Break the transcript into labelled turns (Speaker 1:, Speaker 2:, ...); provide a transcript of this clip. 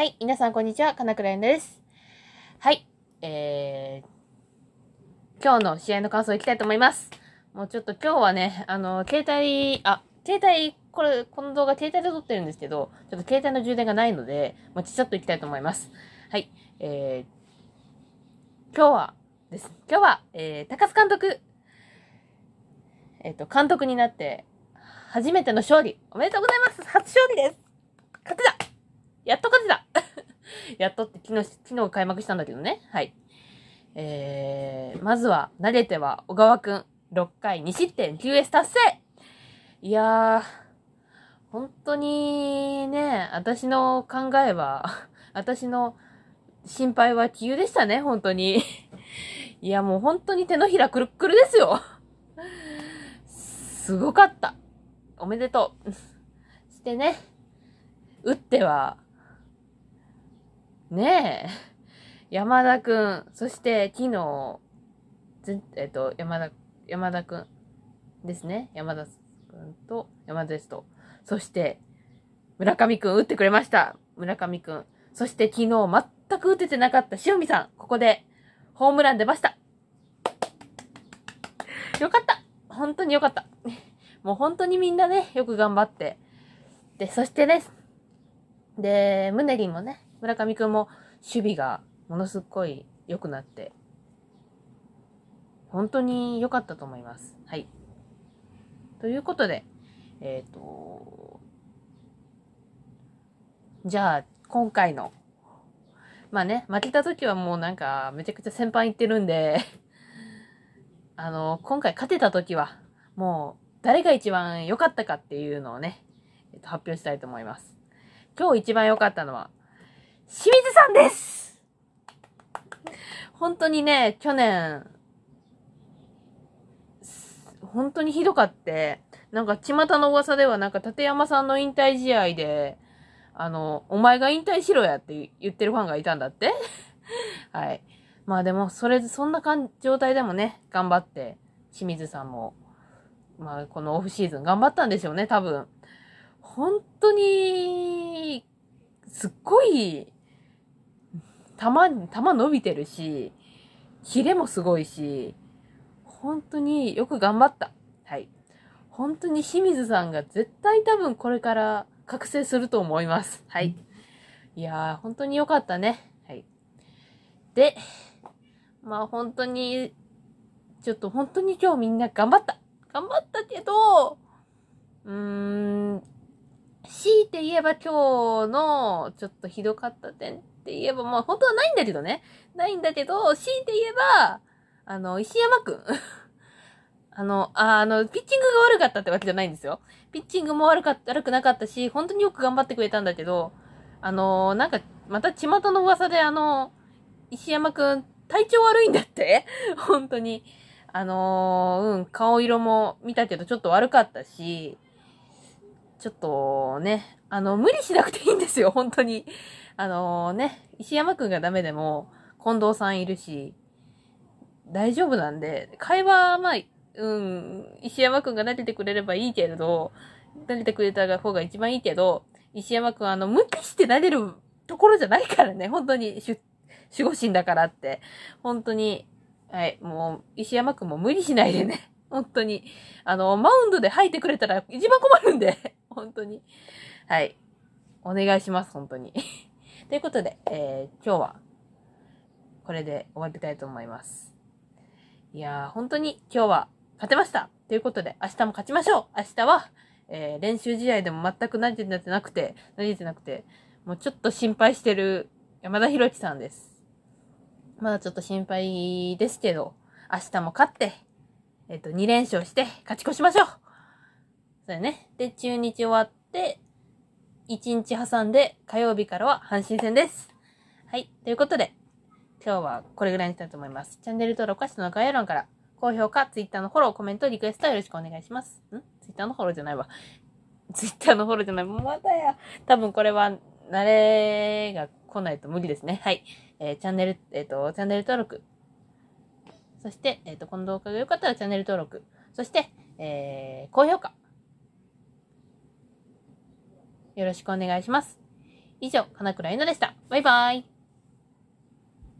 Speaker 1: はい、皆さんこんにちは、金倉園です。はい、えー、今日の試合の感想いきたいと思います。もうちょっと今日はね、あの、携帯、あ、携帯、これ、この動画携帯で撮ってるんですけど、ちょっと携帯の充電がないので、もうちちょっといきたいと思います。はい、えー、今日はです。今日は、えー、高須監督、えっ、ー、と、監督になって、初めての勝利、おめでとうございます初勝利です勝てたやっと勝てたやっとって昨日、昨日開幕したんだけどね。はい。えー、まずは、慣れては小川くん、6回2失点 9S 達成いやー、本当にね、私の考えは、私の心配は杞憂でしたね、本当に。いや、もう本当に手のひらくるっくるですよ。すごかった。おめでとう。してね、打っては、ねえ、山田くん、そして昨日、えっと、山田、山田くんですね。山田くんと、山田ですと。そして、村上くん打ってくれました。村上くん。そして昨日全く打ててなかった塩見さん、ここでホームラン出ました。よかった本当によかった。もう本当にみんなね、よく頑張って。で、そしてね、で、ムネリンもね、村上くんも守備がものすっごい良くなって、本当に良かったと思います。はい。ということで、えっ、ー、と、じゃあ、今回の、まあね、負けた時はもうなんか、めちゃくちゃ先輩行ってるんで あの、今回勝てた時は、もう、誰が一番良かったかっていうのをね、えっと、発表したいと思います。今日一番良かったのは、清水さんです本当にね、去年、本当にひどかって、なんか巷の噂ではなんか立山さんの引退試合で、あの、お前が引退しろやって言ってるファンがいたんだって はい。まあでも、それ、そんな感状態でもね、頑張って、清水さんも、まあこのオフシーズン頑張ったんでしょうね、多分。本当に、すっごい球、玉伸びてるし、ヒレもすごいし、本当によく頑張った。はい。本当に清水さんが絶対多分これから覚醒すると思います。はい。いやー、本当に良かったね。はい。で、まあ本当に、ちょっと本当に今日みんな頑張った。頑張ったけど、うーん、強いて言えば今日のちょっとひどかった点って言えば、まあ本当はないんだけどね。ないんだけど、強いて言えば、あの、石山くん。あの、あの、ピッチングが悪かったってわけじゃないんですよ。ピッチングも悪かった、悪くなかったし、本当によく頑張ってくれたんだけど、あの、なんか、また巷の噂であの、石山くん、体調悪いんだって 本当に。あのー、うん、顔色も見たけどちょっと悪かったし、ちょっとね、あの、無理しなくていいんですよ、本当に。あのー、ね、石山くんがダメでも、近藤さんいるし、大丈夫なんで、会話はまあ、うん、石山くんが慣れてくれればいいけれど、慣れてくれた方が一番いいけど、石山くんあの、無理して慣れるところじゃないからね、本当に、守護神だからって。本当に、はい、もう、石山くんも無理しないでね。本当に。あの、マウンドで吐いてくれたら一番困るんで。本当に。はい。お願いします、本当に。ということで、えー、今日は、これで終わりたいと思います。いやー、本当に今日は勝てましたということで、明日も勝ちましょう明日は、えー、練習試合でも全く慣れてなくて、慣れてなくて、もうちょっと心配してる山田博之さんです。まだちょっと心配ですけど、明日も勝って、えっ、ー、と、2連勝して勝ち越しましょうそよね。で、中日終わって、1日挟んで、火曜日からは阪神戦です。はい。ということで、今日はこれぐらいにしたいと思います。チャンネル登録は下の概要欄から、高評価、ツイッターのフォロー、コメント、リクエストよろしくお願いします。んツイッターのフォローじゃないわ。ツイッターのフォローじゃない。またや。多分これは、慣れが来ないと無理ですね。はい。えー、チャンネル、えっ、ー、と、チャンネル登録。そして、えっ、ー、と、この動画が良かったらチャンネル登録。そして、えー、高評価。よろしくお願いします。以上、金倉ゆなでした。バイバイ。